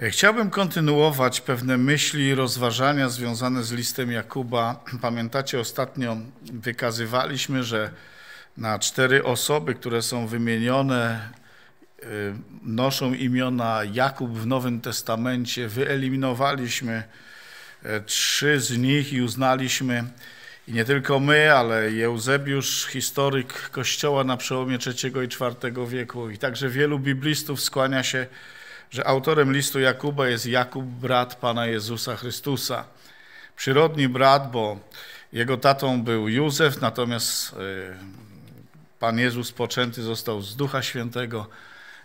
Chciałbym kontynuować pewne myśli i rozważania związane z listem Jakuba. Pamiętacie, ostatnio wykazywaliśmy, że na cztery osoby, które są wymienione, y, noszą imiona Jakub w Nowym Testamencie, wyeliminowaliśmy y, trzy z nich i uznaliśmy, i nie tylko my, ale Jeuzebiusz, historyk Kościoła na przełomie III i IV wieku, i także wielu biblistów skłania się do że autorem listu Jakuba jest Jakub, brat Pana Jezusa Chrystusa. Przyrodni brat, bo jego tatą był Józef, natomiast y, Pan Jezus poczęty został z Ducha Świętego,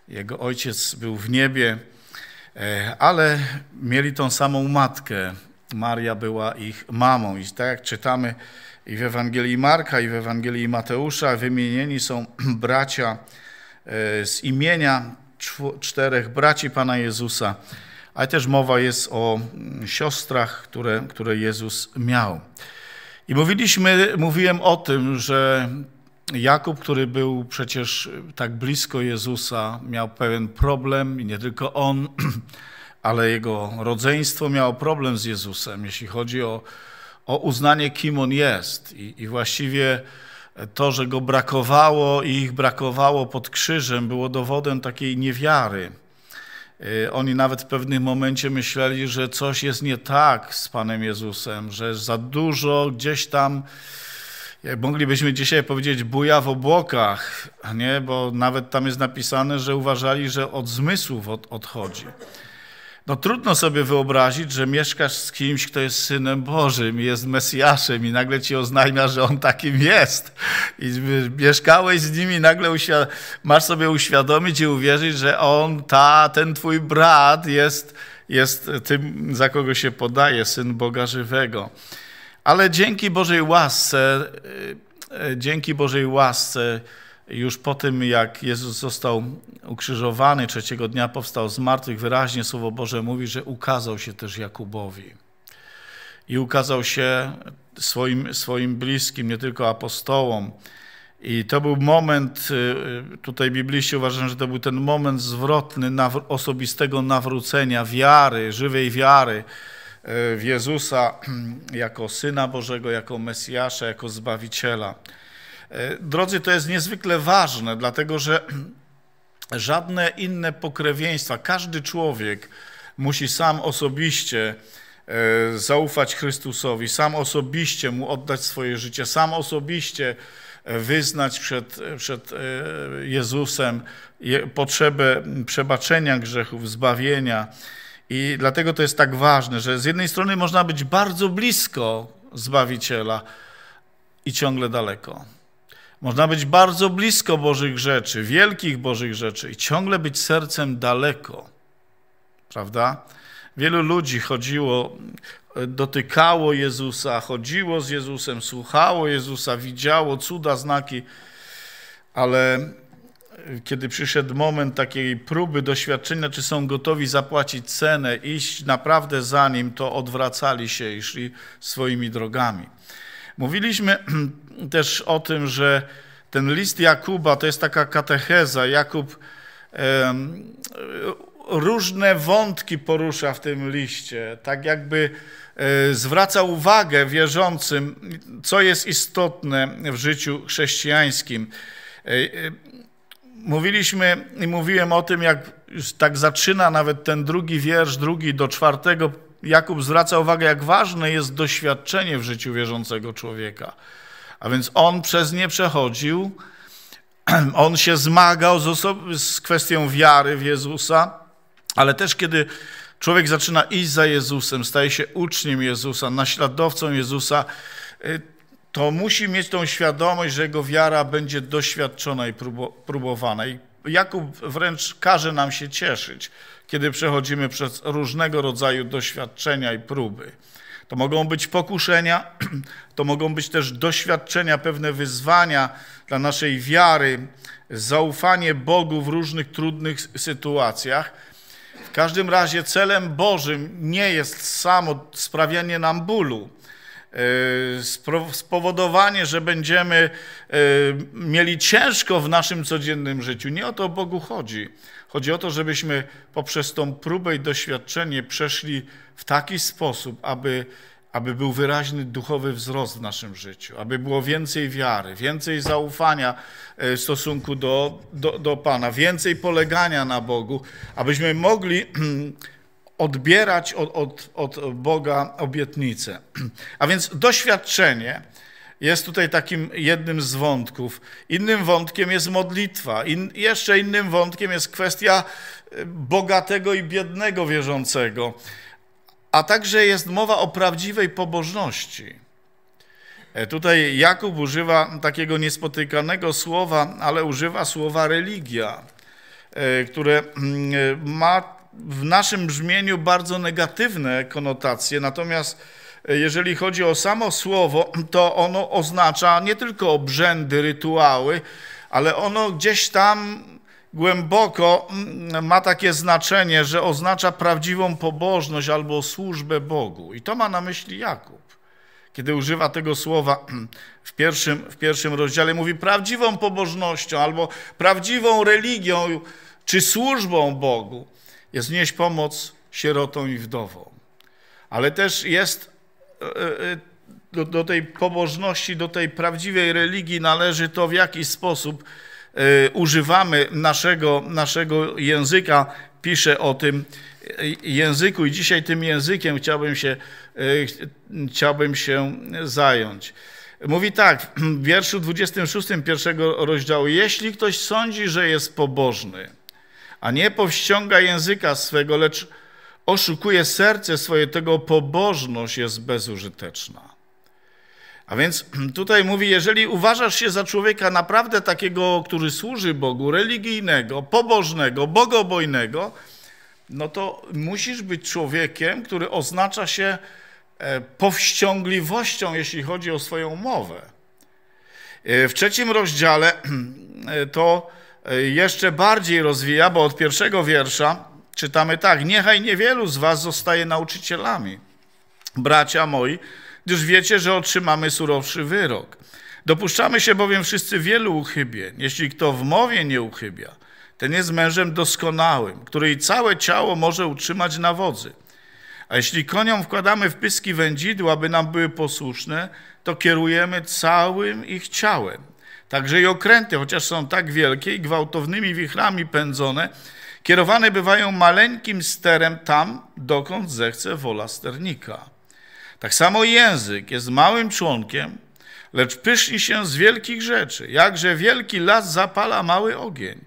jego ojciec był w niebie, e, ale mieli tą samą matkę. Maria była ich mamą i tak jak czytamy i w Ewangelii Marka, i w Ewangelii Mateusza wymienieni są bracia e, z imienia czterech braci Pana Jezusa, ale też mowa jest o mm, siostrach, które, które Jezus miał. I mówiliśmy, mówiłem o tym, że Jakub, który był przecież tak blisko Jezusa, miał pewien problem i nie tylko on, ale jego rodzeństwo miało problem z Jezusem, jeśli chodzi o, o uznanie, kim on jest. I, i właściwie to, że go brakowało i ich brakowało pod krzyżem, było dowodem takiej niewiary. Y, oni nawet w pewnym momencie myśleli, że coś jest nie tak z Panem Jezusem, że za dużo gdzieś tam, jak moglibyśmy dzisiaj powiedzieć, buja w obłokach, nie? bo nawet tam jest napisane, że uważali, że od zmysłów od, odchodzi. No trudno sobie wyobrazić, że mieszkasz z kimś, kto jest Synem Bożym i jest Mesjaszem i nagle ci oznajmia, że On takim jest. I mieszkałeś z nimi, nagle masz sobie uświadomić i uwierzyć, że On, ta, ten twój brat jest, jest tym, za kogo się podaje, Syn Boga Żywego. Ale dzięki Bożej łasce, y, y, dzięki Bożej łasce, już po tym, jak Jezus został ukrzyżowany, trzeciego dnia powstał z martwych, wyraźnie Słowo Boże mówi, że ukazał się też Jakubowi. I ukazał się swoim, swoim bliskim, nie tylko apostołom. I to był moment, y, y, tutaj bibliści uważam, że to był ten moment zwrotny nawr osobistego nawrócenia, wiary, żywej wiary y, w Jezusa jako Syna Bożego, jako Mesjasza, jako Zbawiciela. E, drodzy, to jest niezwykle ważne, dlatego że żadne inne pokrewieństwa, każdy człowiek musi sam osobiście e, zaufać Chrystusowi, sam osobiście mu oddać swoje życie, sam osobiście e, wyznać przed, przed Jezusem potrzebę przebaczenia grzechów, zbawienia. I dlatego to jest tak ważne, że z jednej strony można być bardzo blisko Zbawiciela i ciągle daleko. Można być bardzo blisko Bożych rzeczy, wielkich Bożych rzeczy i ciągle być sercem daleko. Prawda? Wielu ludzi chodziło, e, dotykało Jezusa, chodziło z Jezusem, słuchało Jezusa, widziało cuda, znaki, ale e, kiedy przyszedł moment takiej próby, doświadczenia, czy są gotowi zapłacić cenę, iść naprawdę za Nim, to odwracali się i szli swoimi drogami. Mówiliśmy też o tym, że ten list Jakuba to jest taka katecheza. Jakub różne wątki porusza w tym liście, tak jakby e, zwraca uwagę wierzącym, co jest istotne w życiu chrześcijańskim. E, e, mówiliśmy i mówiłem o tym, jak tak zaczyna nawet ten drugi wiersz, drugi do czwartego, Jakub zwraca uwagę, jak ważne jest doświadczenie w życiu wierzącego człowieka. A więc on przez nie przechodził, on się zmagał z, z kwestią wiary w Jezusa, ale też kiedy człowiek zaczyna iść za Jezusem, staje się uczniem Jezusa, naśladowcą Jezusa, y, to musi mieć tą świadomość, że jego wiara będzie doświadczona i próbowana. I Jakub wręcz każe nam się cieszyć, kiedy przechodzimy przez różnego rodzaju doświadczenia i próby. To mogą być pokuszenia, to mogą być też doświadczenia, pewne wyzwania dla naszej wiary, zaufanie Bogu w różnych trudnych sytuacjach. W każdym razie celem Bożym nie jest samo sprawianie nam bólu, e, spowodowanie, że będziemy e, mieli ciężko w naszym codziennym życiu. Nie o to Bogu chodzi Chodzi o to, żebyśmy poprzez tą próbę i doświadczenie przeszli w taki sposób, aby, aby był wyraźny duchowy wzrost w naszym życiu, aby było więcej wiary, więcej zaufania e, w stosunku do, do, do Pana, więcej polegania na Bogu, abyśmy mogli odbierać od, od, od Boga obietnice. A więc doświadczenie jest tutaj takim jednym z wątków. Innym wątkiem jest modlitwa. In, jeszcze innym wątkiem jest kwestia y, bogatego i biednego wierzącego. A także jest mowa o prawdziwej pobożności. E, tutaj Jakub używa takiego niespotykanego słowa, ale używa słowa religia, e, które mm, e, ma w naszym brzmieniu bardzo negatywne konotacje, natomiast E, jeżeli chodzi o samo słowo, to ono oznacza nie tylko obrzędy, rytuały, ale ono gdzieś tam głęboko mm, ma takie znaczenie, że oznacza prawdziwą pobożność albo służbę Bogu. I to ma na myśli Jakub, kiedy używa tego słowa w pierwszym, w pierwszym rozdziale. Mówi prawdziwą pobożnością albo prawdziwą religią czy służbą Bogu jest nieść pomoc sierotom i wdowom. Ale też jest E, e, do, do tej pobożności, do tej prawdziwej religii należy to, w jaki sposób e, używamy naszego, naszego języka. Pisze o tym języku i dzisiaj tym językiem chciałbym się, chciałbym się zająć. Mówi tak w wierszu 26 pierwszego rozdziału: Jeśli ktoś sądzi, że jest pobożny, a nie powściąga języka swego, lecz oszukuje serce swoje, tego pobożność jest bezużyteczna. A więc tutaj mówi, jeżeli uważasz się za człowieka naprawdę takiego, który służy Bogu, religijnego, pobożnego, bogobojnego, no to musisz być człowiekiem, który oznacza się e, powściągliwością, jeśli chodzi o swoją mowę. E, w trzecim rozdziale e, to jeszcze bardziej rozwija, bo od pierwszego wiersza czytamy tak: Niechaj niewielu z was zostaje nauczycielami, bracia moi, gdyż wiecie, że otrzymamy surowszy wyrok. Dopuszczamy się bowiem wszyscy wielu uchybień. Jeśli kto w mowie nie uchybia, ten jest mężem doskonałym, który i całe ciało może utrzymać na wodzy. A jeśli koniom wkładamy w pyski wędzidła, aby nam były posłuszne, to kierujemy całym ich ciałem. Także i okręty, chociaż są tak wielkie i gwałtownymi wichrami pędzone, Kierowane bywają maleńkim sterem tam, dokąd zechce wola sternika. Tak samo język jest małym członkiem, lecz pyszni się z wielkich rzeczy, jakże wielki las zapala mały ogień.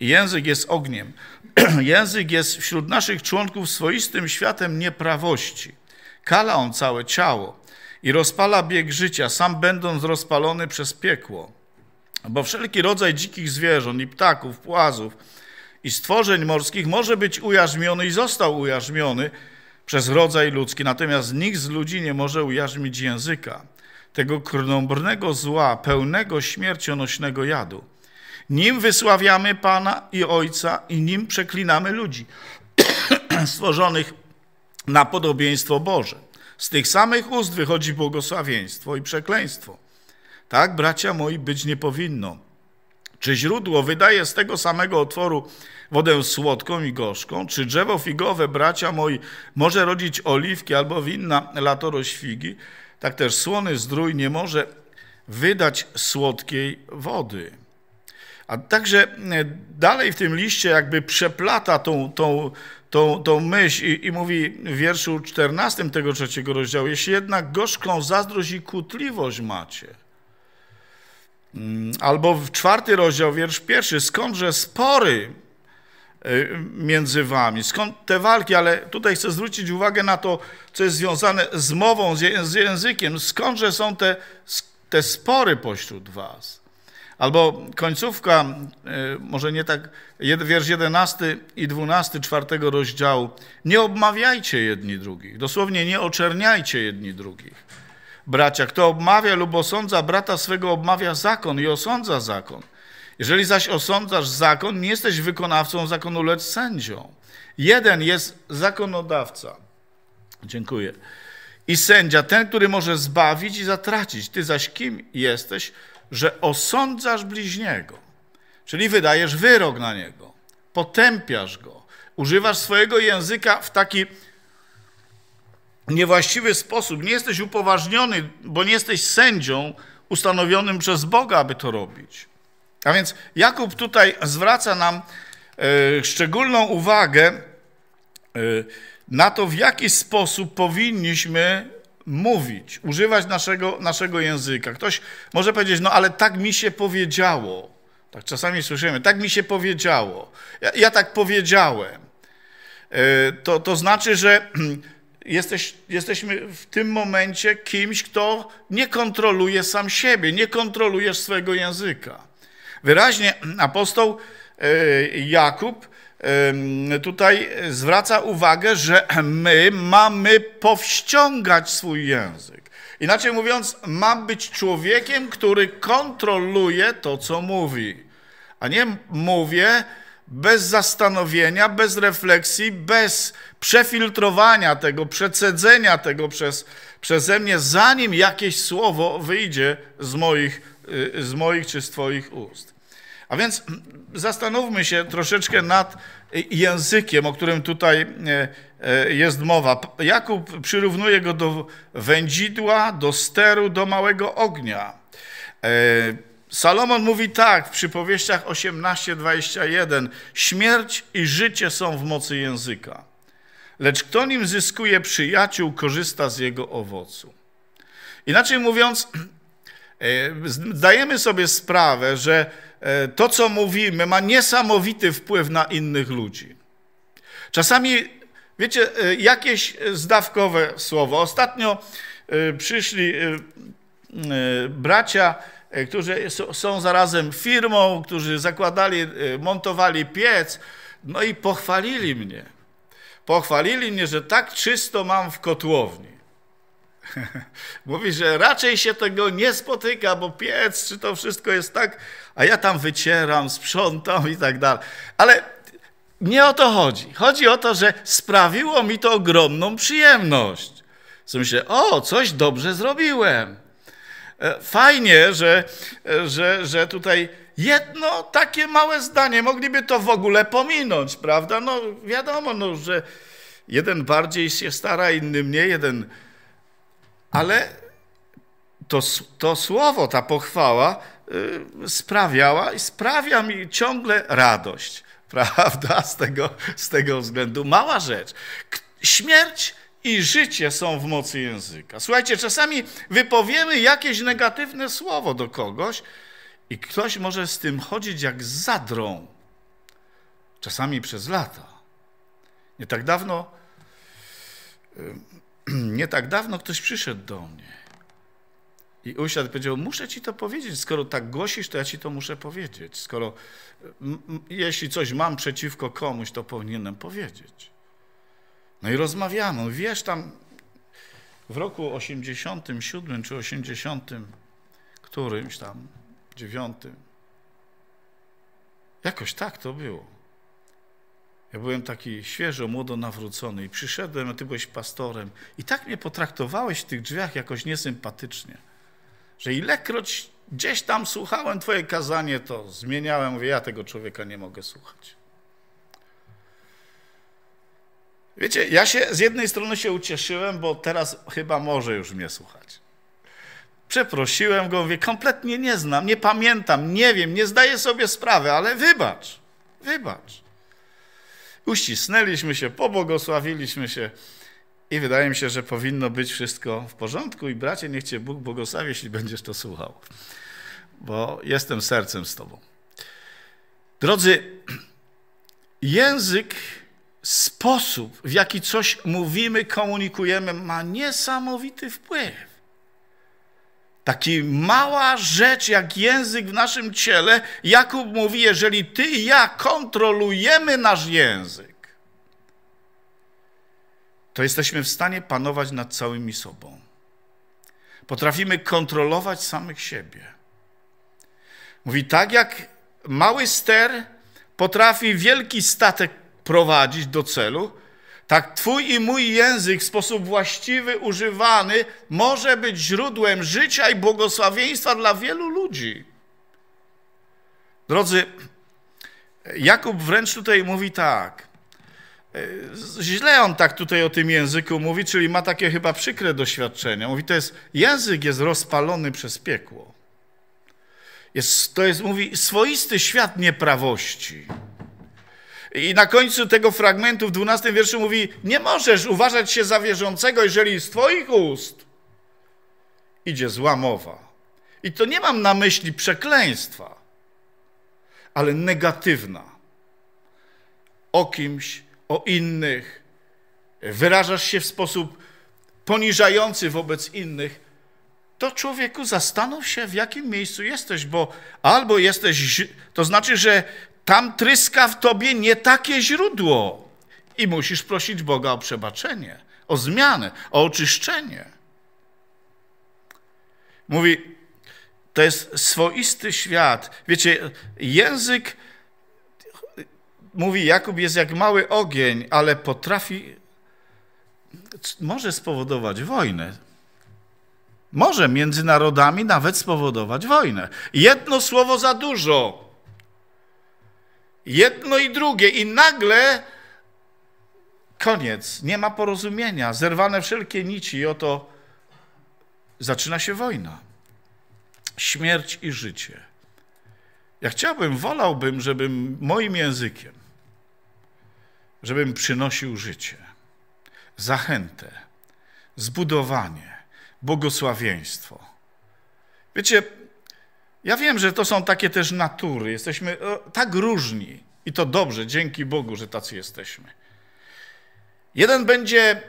I język jest ogniem. język jest wśród naszych członków swoistym światem nieprawości. Kala on całe ciało i rozpala bieg życia, sam będąc rozpalony przez piekło. Bo wszelki rodzaj dzikich zwierząt i ptaków, płazów, i stworzeń morskich może być ujarzmiony i został ujarzmiony przez rodzaj ludzki, natomiast nikt z ludzi nie może ujarzmić języka, tego krnąbrnego zła, pełnego śmiercionośnego jadu. Nim wysławiamy Pana i Ojca i nim przeklinamy ludzi stworzonych na podobieństwo Boże. Z tych samych ust wychodzi błogosławieństwo i przekleństwo. Tak, bracia moi, być nie powinno. Czy źródło wydaje z tego samego otworu wodę słodką i gorzką? Czy drzewo figowe, bracia moi, może rodzić oliwki albo winna latorość figi? Tak też słony zdrój nie może wydać słodkiej wody. A także e, dalej w tym liście jakby przeplata tą, tą, tą, tą myśl i, i mówi w wierszu 14 tego trzeciego rozdziału, jeśli jednak gorzką zazdrość i kutliwość macie – Mm, albo w czwarty rozdział, wiersz pierwszy, skądże spory y, między wami, skąd te walki, ale tutaj chcę zwrócić uwagę na to, co jest związane z mową, z językiem, skądże są te, te spory pośród was. Albo końcówka, y, może nie tak, wiersz 11 i 12 czwartego rozdziału. Nie obmawiajcie jedni drugich, dosłownie nie oczerniajcie jedni drugich bracia, kto obmawia lub osądza brata swego, obmawia zakon i osądza zakon. Jeżeli zaś osądzasz zakon, nie jesteś wykonawcą zakonu, lecz sędzią. Jeden jest zakonodawca. Dziękuję. I sędzia, ten, który może zbawić i zatracić. Ty zaś kim jesteś, że osądzasz bliźniego? Czyli wydajesz wyrok na niego, potępiasz go, używasz swojego języka w taki niewłaściwy sposób. Nie jesteś upoważniony, bo nie jesteś sędzią ustanowionym przez Boga, aby to robić. A więc Jakub tutaj zwraca nam e, szczególną uwagę e, na to, w jaki sposób powinniśmy mówić, używać naszego, naszego języka. Ktoś może powiedzieć, no ale tak mi się powiedziało. Tak czasami słyszymy, tak mi się powiedziało. Ja, ja tak powiedziałem. E, to, to znaczy, że jesteś, jesteśmy w tym momencie kimś, kto nie kontroluje sam siebie, nie kontrolujesz swojego języka. Wyraźnie apostoł e, Jakub tutaj zwraca uwagę, że my mamy powściągać swój język. Inaczej mówiąc, mam być człowiekiem, który kontroluje to, co mówi, a nie mówię, bez zastanowienia, bez refleksji, bez przefiltrowania tego, przecedzenia tego przez, przeze mnie, zanim jakieś słowo wyjdzie z moich, y, z moich czy z Twoich ust. A więc zastanówmy się troszeczkę nad językiem, o którym tutaj e, e, jest mowa. Jakub przyrównuje go do wędzidła, do steru, do małego ognia. E, Salomon mówi tak w przypowieściach 18:21: Śmierć i życie są w mocy języka, lecz kto nim zyskuje przyjaciół, korzysta z jego owocu. Inaczej mówiąc, e, zdajemy sobie sprawę, że e, to, co mówimy, ma niesamowity wpływ na innych ludzi. Czasami, wiecie, e, jakieś zdawkowe słowo. Ostatnio przyszli bracia E, którzy są zarazem firmą, którzy zakładali, e, montowali piec, no i pochwalili mnie. Pochwalili mnie, że tak czysto mam w kotłowni. Mówi, że raczej się tego nie spotyka, bo piec, czy to wszystko jest tak, a ja tam wycieram, sprzątam i tak dalej. Ale nie o to chodzi. Chodzi o to, że sprawiło mi to ogromną przyjemność. Co myślę, o, coś dobrze zrobiłem. E, fajnie, że, e, że, że tutaj jedno takie małe zdanie, mogliby to w ogóle pominąć, prawda? No wiadomo, no, że jeden bardziej się stara, inny mniej, jeden... Ale to, to słowo, ta pochwała e, sprawiała i sprawia mi ciągle radość, prawda? Z tego, z tego względu mała rzecz. Śmierć i życie są w mocy języka. Słuchajcie, czasami wypowiemy jakieś negatywne słowo do kogoś i ktoś może z tym chodzić jak z zadrą, czasami przez lata. Nie tak dawno, nie tak dawno ktoś przyszedł do mnie i usiadł i powiedział, muszę ci to powiedzieć, skoro tak głosisz, to ja ci to muszę powiedzieć. Skoro, jeśli coś mam przeciwko komuś, to powinienem powiedzieć. No i rozmawiamy. wiesz, tam w roku 87 czy 80 którymś tam, dziewiątym, jakoś tak to było. Ja byłem taki świeżo, młodo nawrócony i przyszedłem, a ty byłeś pastorem i tak mnie potraktowałeś w tych drzwiach jakoś niesympatycznie, że ilekroć gdzieś tam słuchałem twoje kazanie, to zmieniałem, mówię, ja tego człowieka nie mogę słuchać. Wiecie, ja się z jednej strony się ucieszyłem, bo teraz chyba może już mnie słuchać. Przeprosiłem go, mówię, kompletnie nie znam, nie pamiętam, nie wiem, nie zdaję sobie sprawy, ale wybacz, wybacz. Uścisnęliśmy się, pobłogosławiliśmy się i wydaje mi się, że powinno być wszystko w porządku i bracie, niech cię Bóg błogosławi, jeśli będziesz to słuchał, bo jestem sercem z tobą. Drodzy, język sposób, w jaki coś mówimy, komunikujemy, ma niesamowity wpływ. Taki mała rzecz jak język w naszym ciele, Jakub mówi, jeżeli ty i ja kontrolujemy nasz język, to jesteśmy w stanie panować nad całymi sobą. Potrafimy kontrolować samych siebie. Mówi tak, jak mały ster potrafi wielki statek prowadzić do celu, tak Twój i mój język w sposób właściwy, używany, może być źródłem życia i błogosławieństwa dla wielu ludzi. Drodzy, Jakub wręcz tutaj mówi tak. E, źle on tak tutaj o tym języku mówi, czyli ma takie chyba przykre doświadczenia. Mówi, to jest, język jest rozpalony przez piekło. Jest, to jest, mówi, swoisty świat nieprawości. I na końcu tego fragmentu w 12 wierszu mówi: Nie możesz uważać się za wierzącego, jeżeli z Twoich ust idzie zła mowa. I to nie mam na myśli przekleństwa, ale negatywna. O kimś, o innych. Wyrażasz się w sposób poniżający wobec innych. To człowieku, zastanów się, w jakim miejscu jesteś, bo albo jesteś, to znaczy, że tam tryska w tobie nie takie źródło i musisz prosić Boga o przebaczenie, o zmianę, o oczyszczenie. Mówi, to jest swoisty świat. Wiecie, język, mówi Jakub, jest jak mały ogień, ale potrafi, może spowodować wojnę. Może między narodami nawet spowodować wojnę. Jedno słowo za dużo jedno i drugie, i nagle koniec, nie ma porozumienia, zerwane wszelkie nici, i oto zaczyna się wojna. Śmierć i życie. Ja chciałbym, wolałbym, żebym moim językiem, żebym przynosił życie, zachętę, zbudowanie, błogosławieństwo. Wiecie, ja wiem, że to są takie też natury. Jesteśmy e, tak różni. I to dobrze, dzięki Bogu, że tacy jesteśmy. Jeden będzie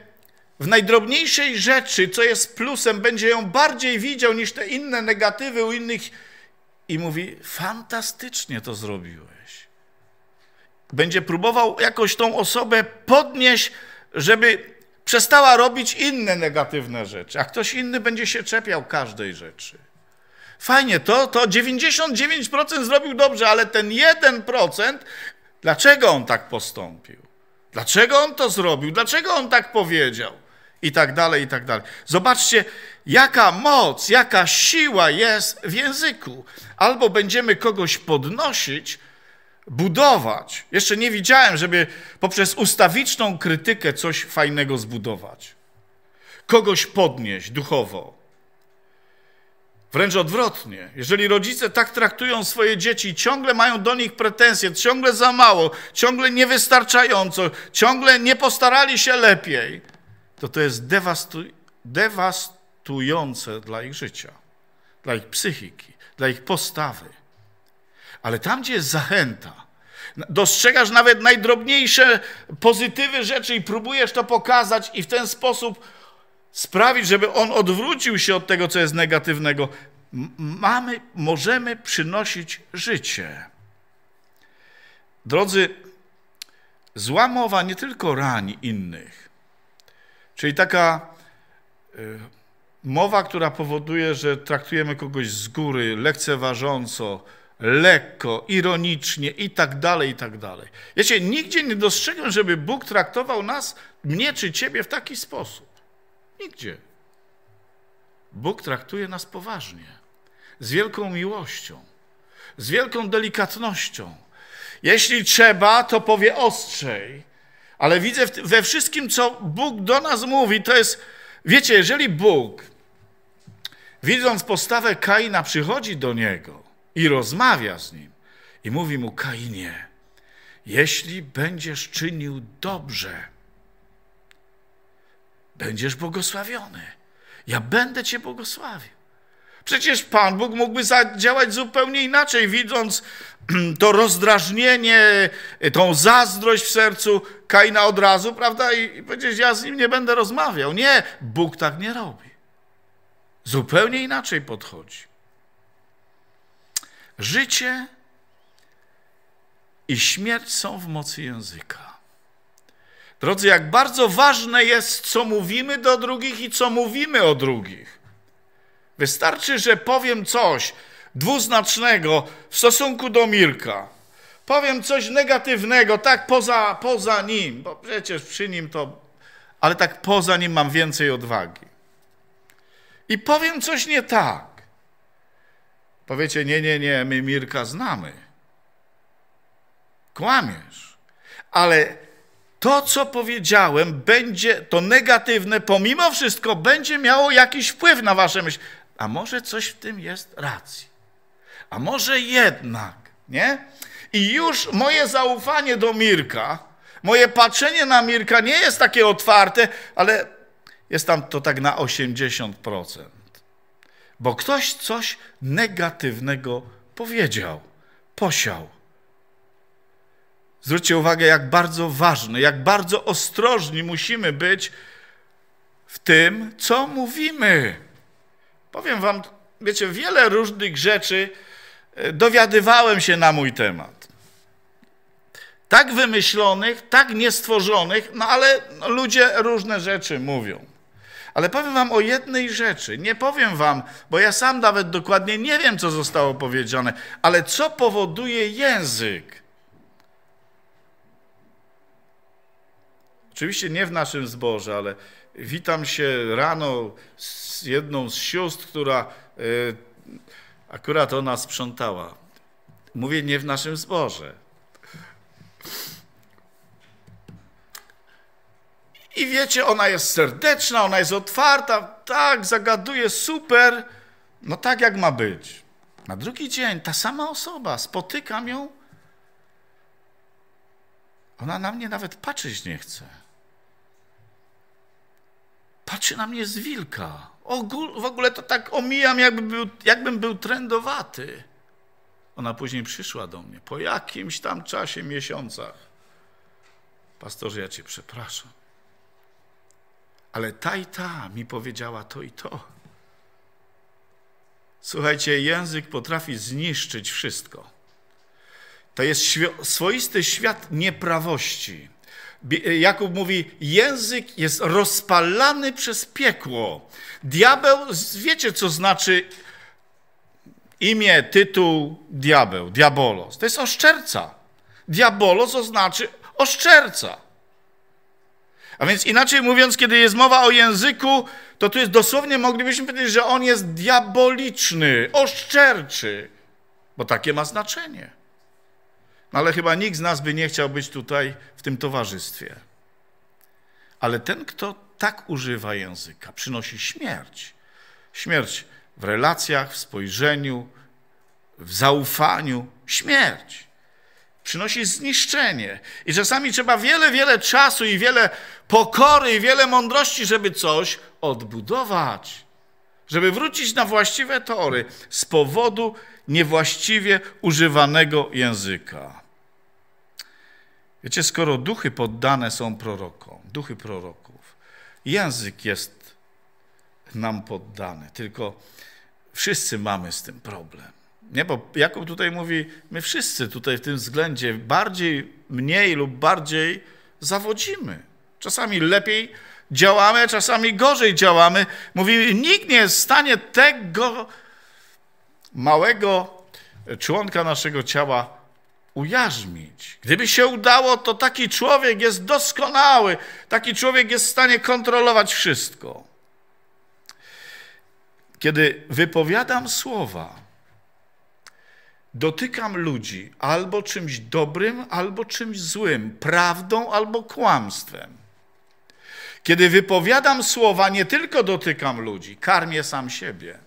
w najdrobniejszej rzeczy, co jest plusem, będzie ją bardziej widział niż te inne negatywy u innych i mówi: Fantastycznie to zrobiłeś. Będzie próbował jakoś tą osobę podnieść, żeby przestała robić inne negatywne rzeczy, a ktoś inny będzie się czepiał każdej rzeczy fajnie, to, to 99% zrobił dobrze, ale ten 1%, dlaczego on tak postąpił? Dlaczego on to zrobił? Dlaczego on tak powiedział? I tak dalej, i tak dalej. Zobaczcie, jaka moc, jaka siła jest w języku. Albo będziemy kogoś podnosić, budować. Jeszcze nie widziałem, żeby poprzez ustawiczną krytykę coś fajnego zbudować. Kogoś podnieść duchowo Wręcz odwrotnie. Jeżeli rodzice tak traktują swoje dzieci, ciągle mają do nich pretensje, ciągle za mało, ciągle niewystarczająco, ciągle nie postarali się lepiej, to to jest dewastujące dla ich życia, dla ich psychiki, dla ich postawy. Ale tam, gdzie jest zachęta, dostrzegasz nawet najdrobniejsze pozytywy rzeczy i próbujesz to pokazać i w ten sposób sprawić, żeby on odwrócił się od tego, co jest negatywnego, mamy, możemy przynosić życie. Drodzy, zła mowa nie tylko rani innych, czyli taka y, mowa, która powoduje, że traktujemy kogoś z góry lekceważąco, lekko, ironicznie i tak dalej, i tak dalej. Wiecie, nigdzie nie dostrzegłem, żeby Bóg traktował nas, mnie czy ciebie w taki sposób. Nigdzie. Bóg traktuje nas poważnie, z wielką miłością, z wielką delikatnością. Jeśli trzeba, to powie ostrzej, ale widzę we wszystkim, co Bóg do nas mówi, to jest, wiecie, jeżeli Bóg, widząc postawę Kaina, przychodzi do niego i rozmawia z nim i mówi mu: Kainie, jeśli będziesz czynił dobrze, będziesz błogosławiony. Ja będę cię błogosławił. Przecież Pan Bóg mógłby zadziałać zupełnie inaczej, widząc to rozdrażnienie, tą zazdrość w sercu Kaina od razu, prawda? I powiedzieć, ja z nim nie będę rozmawiał. Nie, Bóg tak nie robi. Zupełnie inaczej podchodzi. Życie i śmierć są w mocy języka. Drodzy, jak bardzo ważne jest, co mówimy do drugich i co mówimy o drugich. Wystarczy, że powiem coś dwuznacznego w stosunku do Mirka. Powiem coś negatywnego, tak poza, poza nim, bo przecież przy nim to, ale tak poza nim mam więcej odwagi. I powiem coś nie tak. Powiecie, nie, nie, nie, my Mirka znamy. Kłamiesz. Ale to, co powiedziałem, będzie to negatywne, pomimo wszystko, będzie miało jakiś wpływ na wasze myśli. A może coś w tym jest racji? A może jednak, nie? I już moje zaufanie do Mirka, moje patrzenie na Mirka nie jest takie otwarte, ale jest tam to tak na 80%. Bo ktoś coś negatywnego powiedział, posiał. Zwróćcie uwagę, jak bardzo ważny, jak bardzo ostrożni musimy być w tym, co mówimy. Powiem wam, wiecie, wiele różnych rzeczy e, dowiadywałem się na mój temat. Tak wymyślonych, tak niestworzonych, no ale no, ludzie różne rzeczy mówią. Ale powiem wam o jednej rzeczy. Nie powiem wam, bo ja sam nawet dokładnie nie wiem, co zostało powiedziane, ale co powoduje język. Oczywiście nie w naszym zborze, ale witam się rano z jedną z sióstr, która y, akurat ona sprzątała. Mówię nie w naszym zborze. I wiecie, ona jest serdeczna, ona jest otwarta, tak, zagaduje super, no tak jak ma być. Na drugi dzień ta sama osoba, spotykam ją, ona na mnie nawet patrzeć nie chce patrzy na mnie z wilka. Ogól, w ogóle to tak omijam, jakby był, jakbym był trendowaty. Ona później przyszła do mnie po jakimś tam czasie, miesiącach. Pastorze, ja cię przepraszam. Ale ta i ta mi powiedziała to i to. Słuchajcie, język potrafi zniszczyć wszystko. To jest swoisty świat nieprawości. E, Jakub mówi, język jest rozpalany przez piekło. Diabeł, wiecie co znaczy imię, tytuł diabeł, diabolos. To jest oszczerca. Diabolos oznacza oszczerca. A więc inaczej mówiąc, kiedy jest mowa o języku, to tu jest dosłownie, moglibyśmy powiedzieć, że on jest diaboliczny, oszczerczy, bo takie ma znaczenie ale chyba nikt z nas by nie chciał być tutaj w tym towarzystwie. Ale ten, kto tak używa języka, przynosi śmierć. Śmierć w relacjach, w spojrzeniu, w zaufaniu. Śmierć. Przynosi zniszczenie. I czasami trzeba wiele, wiele czasu i wiele pokory i wiele mądrości, żeby coś odbudować. Żeby wrócić na właściwe tory z powodu niewłaściwie używanego języka. Wiecie, skoro duchy poddane są prorokom, duchy proroków, język jest nam poddany, tylko wszyscy mamy z tym problem. Nie, bo Jakub tutaj mówi, my wszyscy tutaj w tym względzie bardziej, mniej lub bardziej zawodzimy. Czasami lepiej działamy, czasami gorzej działamy. Mówi, nikt nie jest w stanie tego małego członka naszego ciała ujarzmić. Gdyby się udało, to taki człowiek jest doskonały, taki człowiek jest w stanie kontrolować wszystko. Kiedy wypowiadam słowa, dotykam ludzi albo czymś dobrym, albo czymś złym, prawdą albo kłamstwem. Kiedy wypowiadam słowa, nie tylko dotykam ludzi, karmię sam siebie.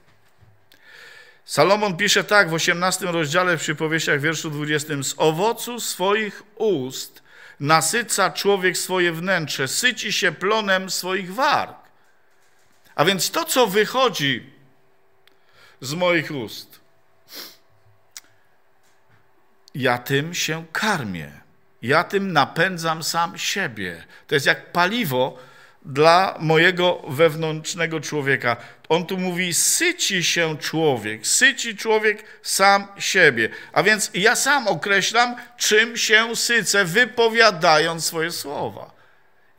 Salomon pisze tak w 18 rozdziale w przypowieściach wierszu 20. Z owocu swoich ust nasyca człowiek swoje wnętrze, syci się plonem swoich warg. A więc to, co wychodzi z moich ust, ja tym się karmię. Ja tym napędzam sam siebie. To jest jak paliwo dla mojego wewnętrznego człowieka on tu mówi, syci się człowiek, syci człowiek sam siebie. A więc ja sam określam, czym się sycę, wypowiadając swoje słowa.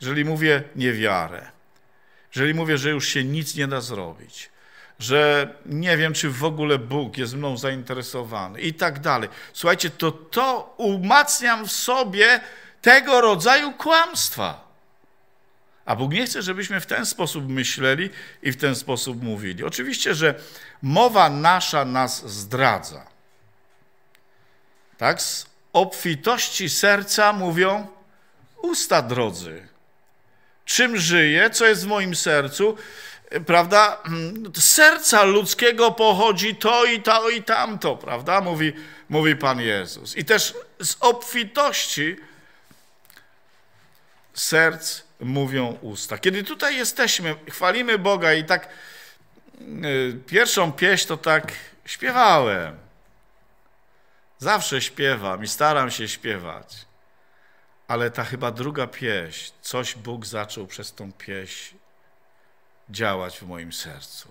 Jeżeli mówię niewiarę, jeżeli mówię, że już się nic nie da zrobić, że nie wiem, czy w ogóle Bóg jest mną zainteresowany i tak dalej. Słuchajcie, to to umacniam w sobie tego rodzaju kłamstwa. A Bóg nie chce, żebyśmy w ten sposób myśleli i w ten sposób mówili. Oczywiście, że mowa nasza nas zdradza. Tak? Z obfitości serca mówią usta drodzy. Czym żyję, co jest w moim sercu, e, prawda? Mm, z serca ludzkiego pochodzi to i to i tamto, prawda? Mówi, mówi Pan Jezus. I też z obfitości serc mówią usta. Kiedy tutaj jesteśmy, chwalimy Boga i tak y, pierwszą pieśń to tak śpiewałem. Zawsze śpiewam i staram się śpiewać. Ale ta chyba druga pieśń, coś Bóg zaczął przez tą pieśń działać w moim sercu.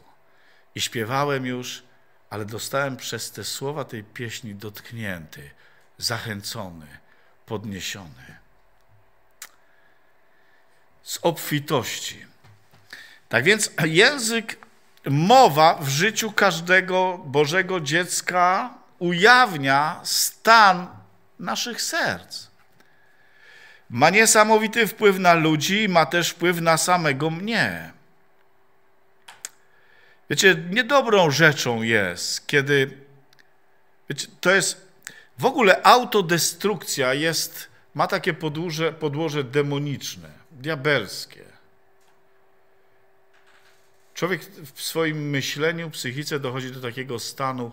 I śpiewałem już, ale dostałem przez te słowa tej pieśni dotknięty, zachęcony, podniesiony z obfitości. Tak więc język, mowa w życiu każdego Bożego dziecka ujawnia stan naszych serc. Ma niesamowity wpływ na ludzi, ma też wpływ na samego mnie. Wiecie, niedobrą rzeczą jest, kiedy. Wiecie, to jest. W ogóle autodestrukcja jest, ma takie podłoże, podłoże demoniczne diabelskie. Człowiek w swoim myśleniu, psychice dochodzi do takiego stanu.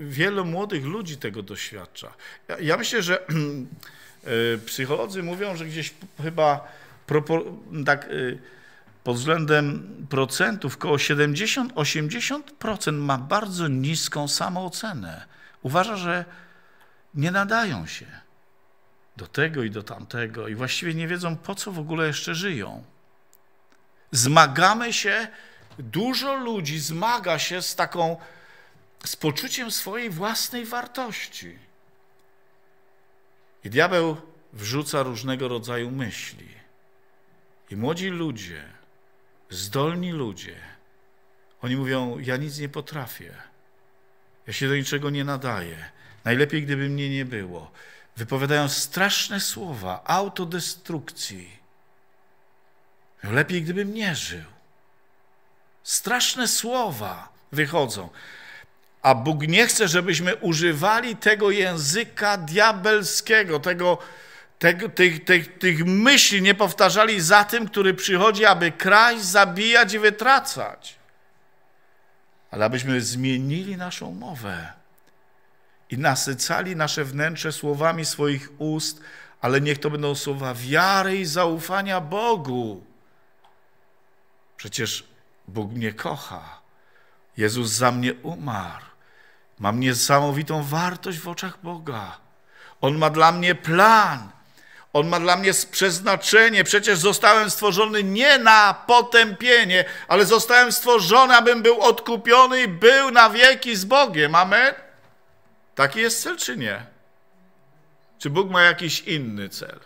Wielu młodych ludzi tego doświadcza. Ja, ja myślę, że e, psycholodzy mówią, że gdzieś chyba tak e, pod względem procentów około 70-80% ma bardzo niską samoocenę. Uważa, że nie nadają się do tego i do tamtego, i właściwie nie wiedzą, po co w ogóle jeszcze żyją. Zmagamy się, dużo ludzi zmaga się z taką, z poczuciem swojej własnej wartości. I diabeł wrzuca różnego rodzaju myśli. I młodzi ludzie, zdolni ludzie, oni mówią: Ja nic nie potrafię, ja się do niczego nie nadaję. Najlepiej, gdyby mnie nie było wypowiadają straszne słowa autodestrukcji. Lepiej, gdybym nie żył. Straszne słowa wychodzą. A Bóg nie chce, żebyśmy używali tego języka diabelskiego, tego, tego, tych, tych, tych myśli, nie powtarzali za tym, który przychodzi, aby kraść, zabijać i wytracać. Ale abyśmy zmienili naszą mowę i nasycali nasze wnętrze słowami swoich ust, ale niech to będą słowa wiary i zaufania Bogu. Przecież Bóg mnie kocha. Jezus za mnie umarł. Mam niesamowitą wartość w oczach Boga. On ma dla mnie plan. On ma dla mnie przeznaczenie. Przecież zostałem stworzony nie na potępienie, ale zostałem stworzony, abym był odkupiony i był na wieki z Bogiem. Amen. Taki jest cel, czy nie? Czy Bóg ma jakiś inny cel?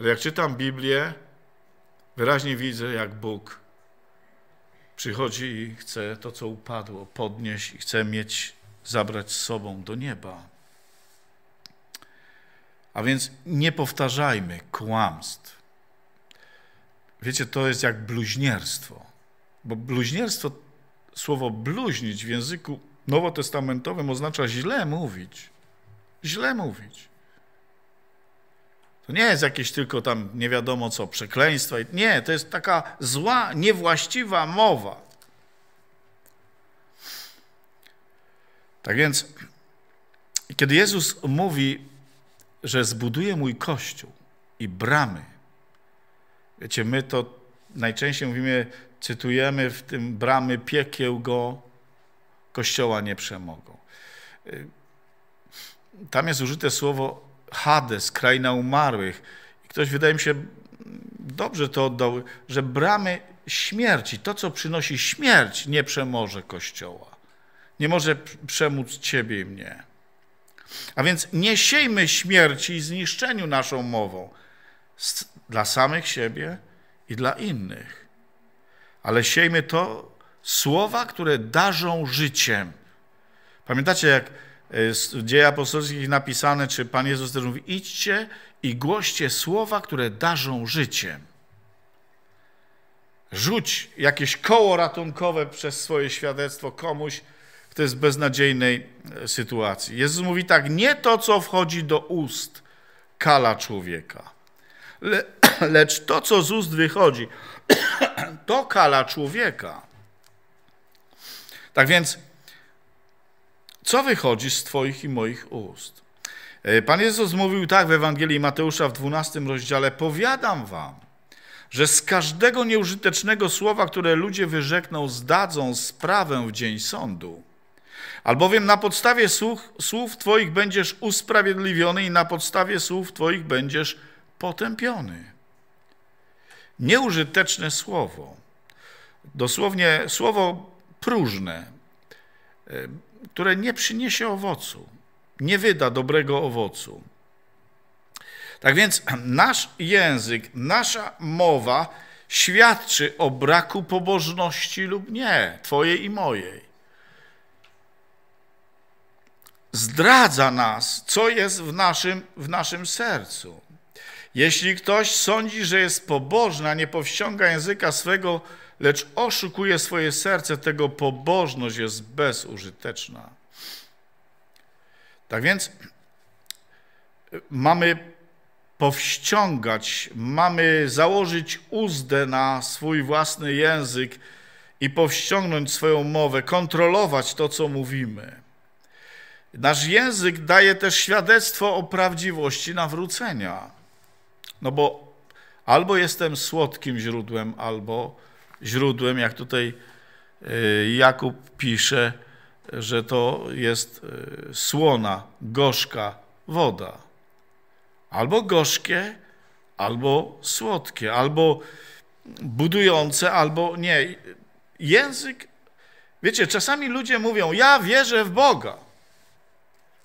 Ale jak czytam Biblię, wyraźnie widzę, jak Bóg przychodzi i chce to, co upadło, podnieść i chce mieć, zabrać z sobą do nieba. A więc nie powtarzajmy kłamstw. Wiecie, to jest jak bluźnierstwo, bo bluźnierstwo, słowo bluźnić w języku nowotestamentowym oznacza źle mówić. Źle mówić. To nie jest jakieś tylko tam nie wiadomo co, przekleństwa. Nie, to jest taka zła, niewłaściwa mowa. Tak więc, kiedy Jezus mówi, że zbuduje mój kościół i bramy, wiecie, my to najczęściej mówimy, cytujemy w tym bramy piekieł go Kościoła nie przemogą. Y, tam jest użyte słowo Hades, kraina umarłych. I ktoś, wydaje mi się, dobrze to oddał, że bramy śmierci, to co przynosi śmierć, nie przemoże Kościoła. Nie może przemóc ciebie i mnie. A więc nie siejmy śmierci i zniszczeniu naszą mową dla samych siebie i dla innych. Ale siejmy to, Słowa, które darzą życiem. Pamiętacie, jak e, w dzieje apostolskich napisane, czy Pan Jezus też mówi, idźcie i głoście słowa, które darzą życiem. Rzuć jakieś koło ratunkowe przez swoje świadectwo komuś, kto jest w beznadziejnej e, sytuacji. Jezus mówi tak, nie to, co wchodzi do ust, kala człowieka, le, lecz to, co z ust wychodzi, to kala człowieka. Tak więc, co wychodzi z Twoich i moich ust? E, Pan Jezus mówił tak w Ewangelii Mateusza w 12 rozdziale: Powiadam Wam, że z każdego nieużytecznego słowa, które ludzie wyrzekną, zdadzą sprawę w dzień sądu. Albowiem na podstawie słów, słów Twoich będziesz usprawiedliwiony i na podstawie słów Twoich będziesz potępiony. Nieużyteczne słowo. Dosłownie słowo próżne, e, które nie przyniesie owocu, nie wyda dobrego owocu. Tak więc nasz język, nasza mowa świadczy o braku pobożności lub nie, Twojej i mojej. Zdradza nas, co jest w naszym, w naszym sercu. Jeśli ktoś sądzi, że jest pobożny, a nie powściąga języka swego lecz oszukuje swoje serce, tego pobożność jest bezużyteczna. Tak więc mamy powściągać, mamy założyć uzdę na swój własny język i powściągnąć swoją mowę, kontrolować to, co mówimy. Nasz język daje też świadectwo o prawdziwości nawrócenia. No bo albo jestem słodkim źródłem, albo źródłem, jak tutaj y, Jakub pisze, że to jest y, słona, gorzka woda. Albo gorzkie, albo słodkie, albo budujące, albo nie. Język, wiecie, czasami ludzie mówią, ja wierzę w Boga.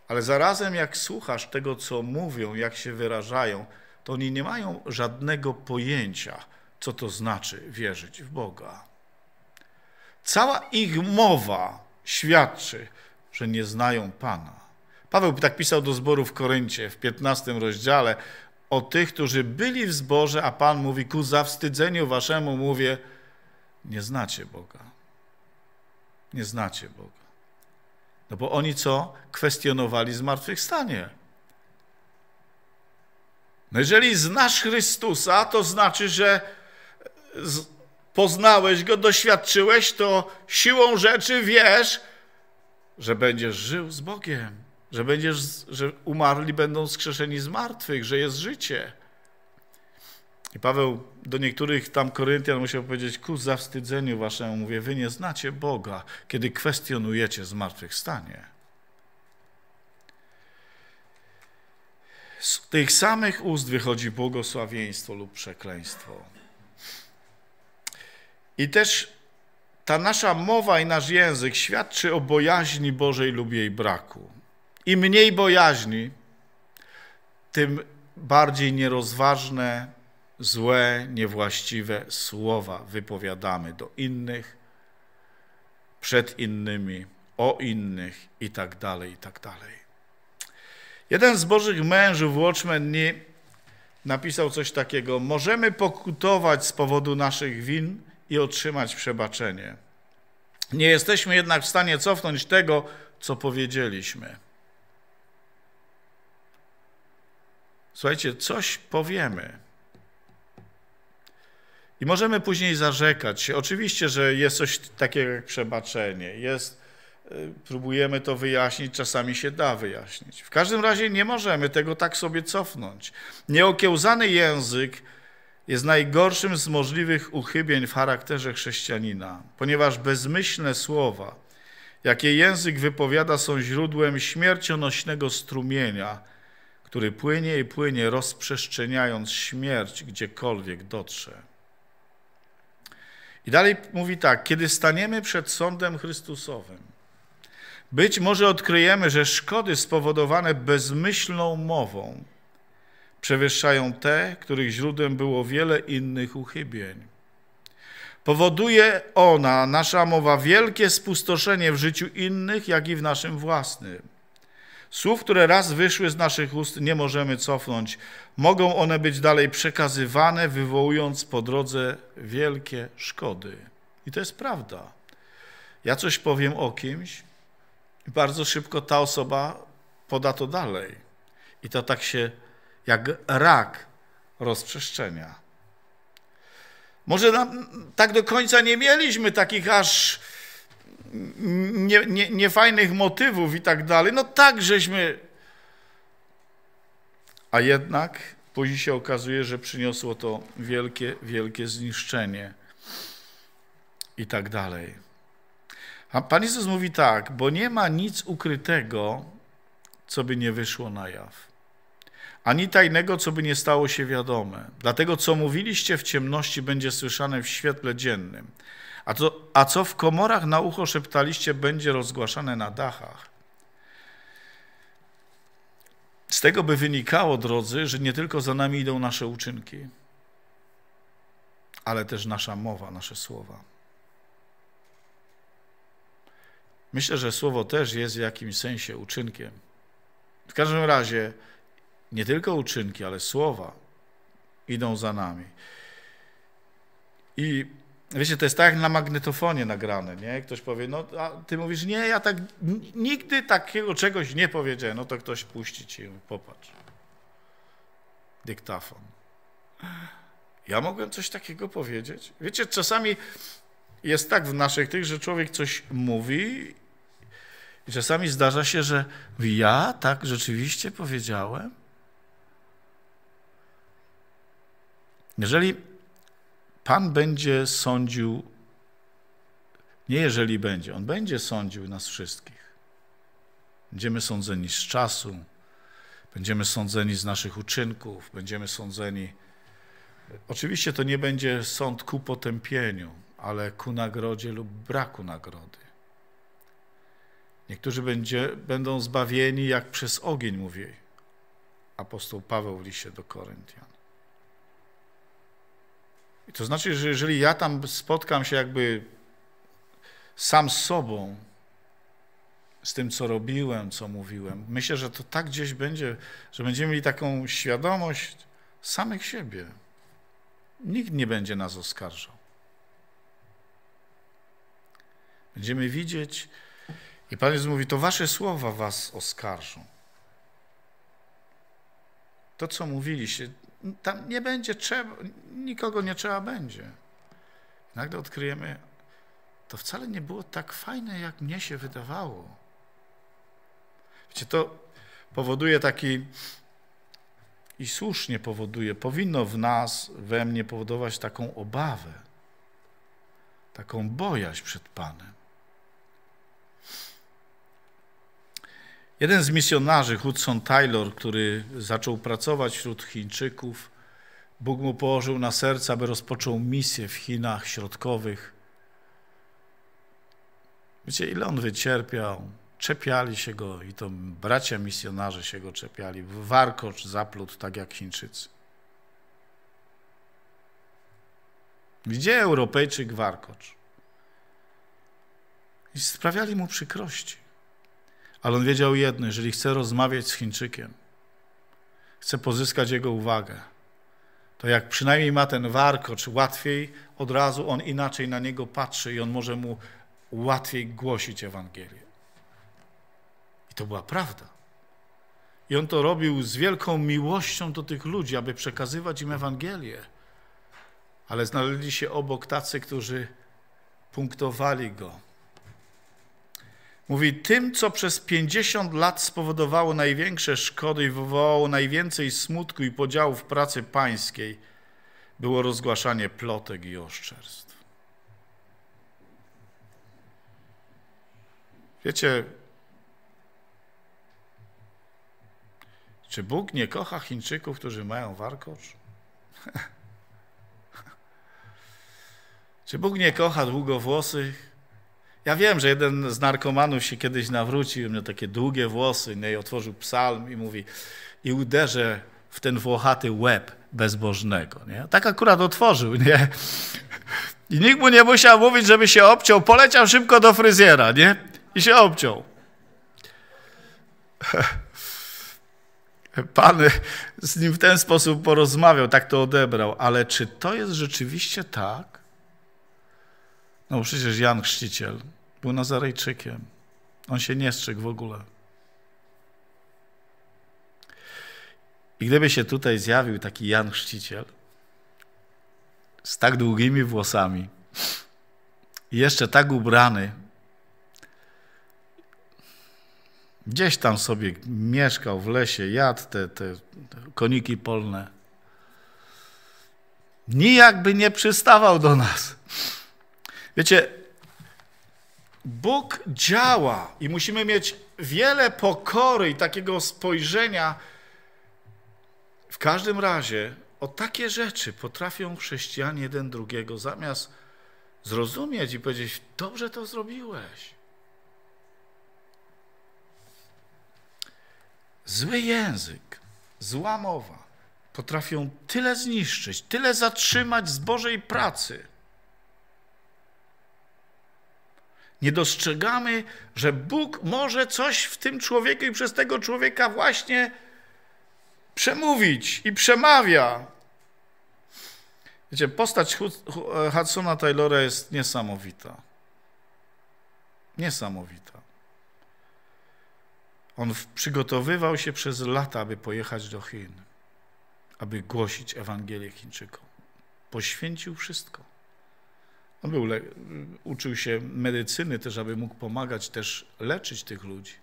Ale zarazem, jak słuchasz tego, co mówią, jak się wyrażają, to oni nie mają żadnego pojęcia co to znaczy wierzyć w Boga. Cała ich mowa świadczy, że nie znają Pana. Paweł tak pisał do zboru w Koryncie w 15 rozdziale o tych, którzy byli w zborze, a Pan mówi, ku zawstydzeniu waszemu mówię, nie znacie Boga. Nie znacie Boga. No bo oni co? Kwestionowali zmartwychwstanie. No jeżeli znasz Chrystusa, to znaczy, że poznałeś go, doświadczyłeś, to siłą rzeczy wiesz, że będziesz żył z Bogiem, że, będziesz, że umarli będą skrzeszeni z martwych, że jest życie. I Paweł do niektórych tam Koryntian musiał powiedzieć, ku zawstydzeniu waszemu mówię, wy nie znacie Boga, kiedy kwestionujecie zmartwychwstanie. Z tych samych ust wychodzi błogosławieństwo lub przekleństwo. I też ta nasza mowa i nasz język świadczy o bojaźni Bożej lub jej braku. Im mniej bojaźni, tym bardziej nierozważne, złe, niewłaściwe słowa wypowiadamy do innych, przed innymi, o innych i tak dalej, i tak dalej. Jeden z Bożych mężów, Watchman Nee, napisał coś takiego. Możemy pokutować z powodu naszych win i otrzymać przebaczenie. Nie jesteśmy jednak w stanie cofnąć tego, co powiedzieliśmy. Słuchajcie, coś powiemy. I możemy później zarzekać się. Oczywiście, że jest coś takiego jak przebaczenie. Jest, y, próbujemy to wyjaśnić, czasami się da wyjaśnić. W każdym razie nie możemy tego tak sobie cofnąć. Nieokiełzany język jest najgorszym z możliwych uchybień w charakterze chrześcijanina, ponieważ bezmyślne słowa, jakie język wypowiada, są źródłem śmiercionośnego strumienia, który płynie i płynie, rozprzestrzeniając śmierć gdziekolwiek dotrze. I dalej mówi tak: kiedy staniemy przed sądem Chrystusowym, być może odkryjemy, że szkody spowodowane bezmyślną mową Przewyższają te, których źródłem było wiele innych uchybień. Powoduje ona, nasza mowa, wielkie spustoszenie w życiu innych, jak i w naszym własnym. Słów, które raz wyszły z naszych ust, nie możemy cofnąć. Mogą one być dalej przekazywane, wywołując po drodze wielkie szkody. I to jest prawda. Ja coś powiem o kimś i bardzo szybko ta osoba poda to dalej. I to tak się jak rak rozprzestrzenia. Może nam, tak do końca nie mieliśmy takich aż nie, nie, niefajnych motywów i tak dalej. No tak, żeśmy. A jednak później się okazuje, że przyniosło to wielkie, wielkie zniszczenie i tak dalej. A Pan Jezus mówi tak, bo nie ma nic ukrytego, co by nie wyszło na jaw ani tajnego, co by nie stało się wiadome. Dlatego, co mówiliście w ciemności, będzie słyszane w świetle dziennym. A, to, a co w komorach na ucho szeptaliście, będzie rozgłaszane na dachach. Z tego by wynikało, drodzy, że nie tylko za nami idą nasze uczynki, ale też nasza mowa, nasze słowa. Myślę, że słowo też jest w jakimś sensie uczynkiem. W każdym razie, nie tylko uczynki, ale słowa idą za nami. I wiecie, to jest tak jak na magnetofonie nagrane, nie? Ktoś powie, no a ty mówisz, nie, ja tak nigdy takiego czegoś nie powiedziałem. No to ktoś puści ci popatrz. Dyktafon. Ja mogłem coś takiego powiedzieć? Wiecie, czasami jest tak w naszych tych, że człowiek coś mówi i czasami zdarza się, że ja tak rzeczywiście powiedziałem? Jeżeli Pan będzie sądził, nie jeżeli będzie, On będzie sądził nas wszystkich. Będziemy sądzeni z czasu, będziemy sądzeni z naszych uczynków, będziemy sądzeni. Oczywiście to nie będzie sąd ku potępieniu, ale ku nagrodzie lub braku nagrody. Niektórzy będzie, będą zbawieni jak przez ogień, mówi apostoł Paweł w liście do Koryntian. I to znaczy, że jeżeli ja tam spotkam się jakby sam z sobą, z tym, co robiłem, co mówiłem, myślę, że to tak gdzieś będzie, że będziemy mieli taką świadomość samych siebie. Nikt nie będzie nas oskarżał. Będziemy widzieć, i Pan Jezus mówi: To Wasze słowa Was oskarżą. To, co mówiliście, tam nie będzie trzeba, nikogo nie trzeba będzie. Nagle odkryjemy, to wcale nie było tak fajne, jak mnie się wydawało. Wiecie, to powoduje taki, i słusznie powoduje, powinno w nas, we mnie powodować taką obawę, taką bojaźń przed Panem. Jeden z misjonarzy, Hudson Taylor, który zaczął pracować wśród Chińczyków, Bóg mu położył na serce, aby rozpoczął misję w Chinach Środkowych. Wiecie, ile on wycierpiał? Czepiali się go i to bracia misjonarze się go czepiali. Warkocz zaplótł tak jak Chińczycy. Gdzie Europejczyk warkocz? I sprawiali mu przykrości. Ale on wiedział jedno: jeżeli chce rozmawiać z Chińczykiem, chce pozyskać jego uwagę, to jak przynajmniej ma ten warkocz, łatwiej od razu on inaczej na niego patrzy i on może mu łatwiej głosić Ewangelię. I to była prawda. I on to robił z wielką miłością do tych ludzi, aby przekazywać im Ewangelię. Ale znaleźli się obok tacy, którzy punktowali go, Mówi, tym, co przez 50 lat spowodowało największe szkody i wywołało najwięcej smutku i podziału w pracy pańskiej, było rozgłaszanie plotek i oszczerstw. Wiecie, czy Bóg nie kocha Chińczyków, którzy mają warkocz? czy Bóg nie kocha długowłosych, ja wiem, że jeden z narkomanów się kiedyś nawrócił, miał takie długie włosy, nie, i otworzył psalm i mówi i uderzę w ten włochaty łeb bezbożnego. Nie? Tak akurat otworzył, nie? I nikt mu nie musiał mówić, żeby się obciął. Poleciał szybko do fryzjera, nie? I się obciął. Pan z nim w ten sposób porozmawiał, tak to odebrał. Ale czy to jest rzeczywiście tak? No przecież Jan Chrzciciel był Nazarejczykiem. On się nie strzegł w ogóle. I gdyby się tutaj zjawił taki Jan Chrzciciel z tak długimi włosami i jeszcze tak ubrany, gdzieś tam sobie mieszkał w lesie, jadł te, te koniki polne, nijakby nie przystawał do nas. Wiecie, Bóg działa i musimy mieć wiele pokory i takiego spojrzenia. W każdym razie o takie rzeczy potrafią chrześcijanie jeden drugiego zamiast zrozumieć i powiedzieć: Dobrze to zrobiłeś. Zły język, zła mowa potrafią tyle zniszczyć, tyle zatrzymać z Bożej pracy. nie dostrzegamy, że Bóg może coś w tym człowieku i przez tego człowieka właśnie przemówić i przemawia. Wiecie, postać Hudsona Taylora jest niesamowita. Niesamowita. On przygotowywał się przez lata, aby pojechać do Chin, aby głosić Ewangelię Chińczykom. Poświęcił wszystko. On był, uczył się medycyny też, aby mógł pomagać, też leczyć tych ludzi.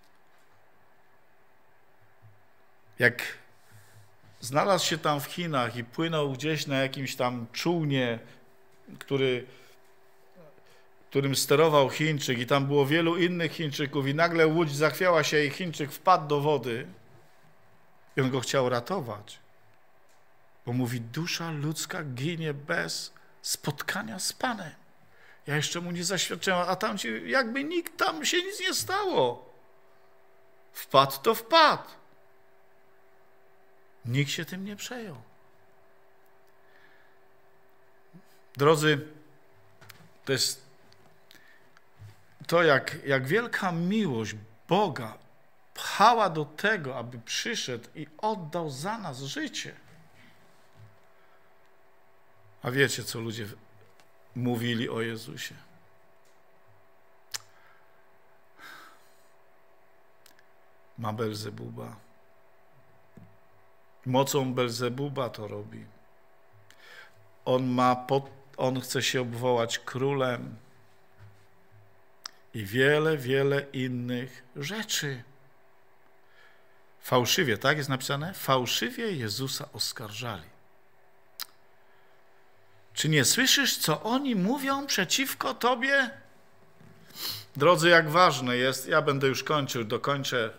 Jak znalazł się tam w Chinach i płynął gdzieś na jakimś tam czółnie, który, którym sterował Chińczyk i tam było wielu innych Chińczyków i nagle łódź zachwiała się i Chińczyk wpadł do wody i on go chciał ratować. Bo mówi, dusza ludzka ginie bez spotkania z Panem. Ja jeszcze mu nie zaświadczyłem, a tam się, jakby nikt, tam się nic nie stało. Wpadł to wpadł. Nikt się tym nie przejął. Drodzy, to jest to, jak, jak wielka miłość Boga pchała do tego, aby przyszedł i oddał za nas życie. A wiecie, co ludzie mówili o Jezusie. Ma Belzebuba. Mocą Belzebuba to robi. On, ma pod, on chce się obwołać królem i wiele, wiele innych rzeczy. Fałszywie, tak jest napisane? Fałszywie Jezusa oskarżali. Czy nie słyszysz, co oni mówią przeciwko tobie? Drodzy, jak ważne jest, ja będę już kończył, dokończę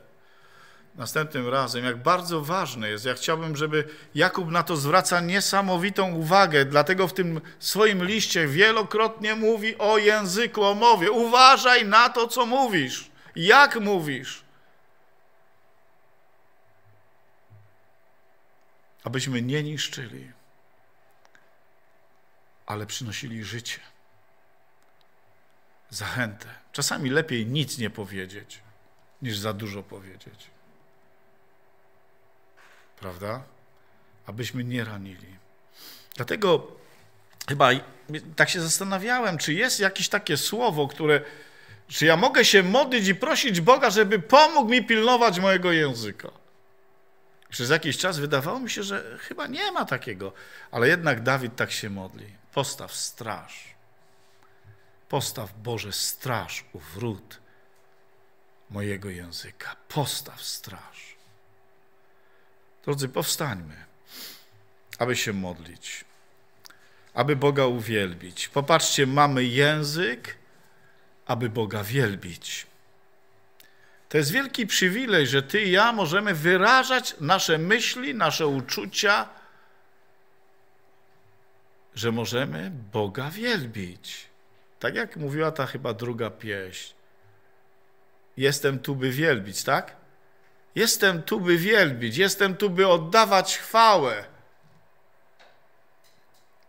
następnym razem, jak bardzo ważne jest. Ja chciałbym, żeby Jakub na to zwraca niesamowitą uwagę, dlatego w tym swoim liście wielokrotnie mówi o języku, o mowie. Uważaj na to, co mówisz, jak mówisz. Abyśmy nie niszczyli ale przynosili życie, zachętę. Czasami lepiej nic nie powiedzieć, niż za dużo powiedzieć. Prawda? Abyśmy nie ranili. Dlatego chyba tak się zastanawiałem, czy jest jakieś takie słowo, które. Czy ja mogę się modlić i prosić Boga, żeby pomógł mi pilnować mojego języka? Przez jakiś czas wydawało mi się, że chyba nie ma takiego, ale jednak Dawid tak się modli. Postaw straż. Postaw Boże straż u wrót mojego języka. Postaw straż. Drodzy, powstańmy, aby się modlić, aby Boga uwielbić. Popatrzcie, mamy język, aby Boga wielbić. To jest wielki przywilej, że Ty i ja możemy wyrażać nasze myśli, nasze uczucia, że możemy Boga wielbić. Tak jak mówiła ta chyba druga pieśń. Jestem tu, by wielbić, tak? Jestem tu, by wielbić, jestem tu, by oddawać chwałę.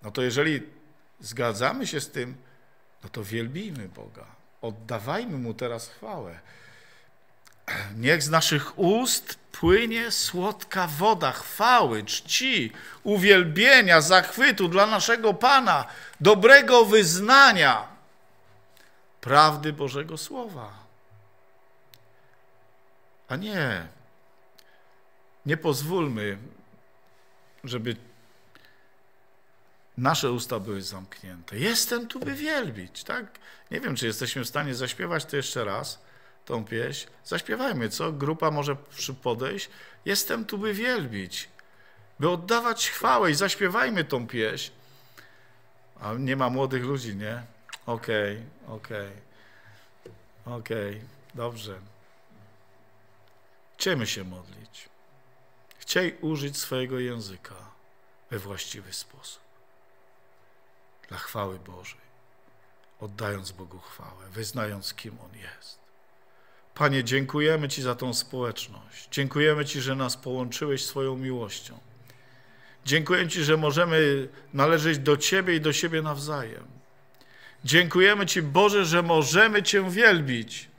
No to jeżeli zgadzamy się z tym, no to wielbijmy Boga. Oddawajmy Mu teraz chwałę. Niech z naszych ust płynie słodka woda chwały, czci, uwielbienia, zachwytu dla naszego Pana, dobrego wyznania prawdy Bożego Słowa. A nie, nie pozwólmy, żeby nasze usta były zamknięte. Jestem tu, by wielbić. Tak? Nie wiem, czy jesteśmy w stanie zaśpiewać to jeszcze raz tą pieśń, zaśpiewajmy, co? Grupa może przy podejść. Jestem tu, by wielbić, by oddawać chwałę i zaśpiewajmy tą pieśń. A nie ma młodych ludzi, nie? Okej, okay, okej, okay, okej, okay, dobrze. Chcemy się modlić. Chciej użyć swojego języka we właściwy sposób. Dla chwały Bożej, oddając Bogu chwałę, wyznając, kim On jest. Panie, dziękujemy Ci za tą społeczność. Dziękujemy Ci, że nas połączyłeś swoją miłością. Dziękujemy Ci, że możemy należeć do Ciebie i do siebie nawzajem. Dziękujemy Ci, Boże, że możemy Cię wielbić.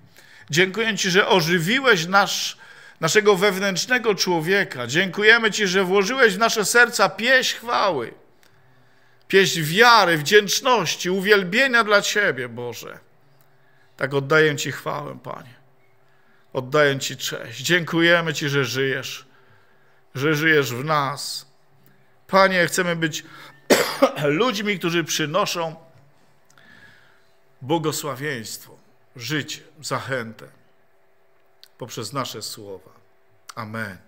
Dziękuję Ci, że ożywiłeś nasz, naszego wewnętrznego człowieka. Dziękujemy Ci, że włożyłeś w nasze serca pieśń chwały, pieśń wiary, wdzięczności, uwielbienia dla Ciebie, Boże. Tak oddaję Ci chwałę, Panie oddaję Ci cześć. Dziękujemy Ci, że żyjesz, że żyjesz w nas. Panie, chcemy być ludźmi, którzy przynoszą błogosławieństwo, życie, zachętę poprzez nasze słowa. Amen.